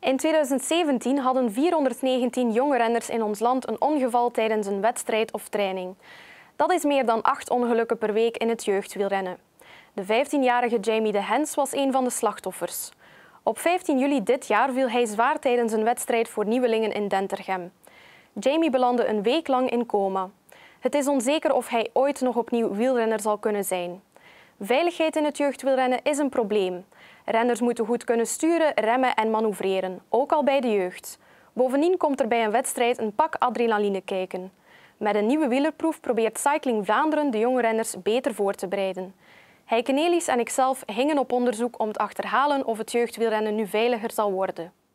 In 2017 hadden 419 jonge renners in ons land een ongeval tijdens een wedstrijd of training. Dat is meer dan acht ongelukken per week in het jeugdwielrennen. De 15-jarige Jamie de Hens was een van de slachtoffers. Op 15 juli dit jaar viel hij zwaar tijdens een wedstrijd voor nieuwelingen in Dentergem. Jamie belandde een week lang in coma. Het is onzeker of hij ooit nog opnieuw wielrenner zal kunnen zijn. Veiligheid in het jeugdwielrennen is een probleem. Renners moeten goed kunnen sturen, remmen en manoeuvreren, ook al bij de jeugd. Bovendien komt er bij een wedstrijd een pak adrenaline kijken. Met een nieuwe wielerproef probeert Cycling Vlaanderen de jonge renners beter voor te bereiden. Heike Nelis en ikzelf hingen op onderzoek om te achterhalen of het jeugdwielrennen nu veiliger zal worden.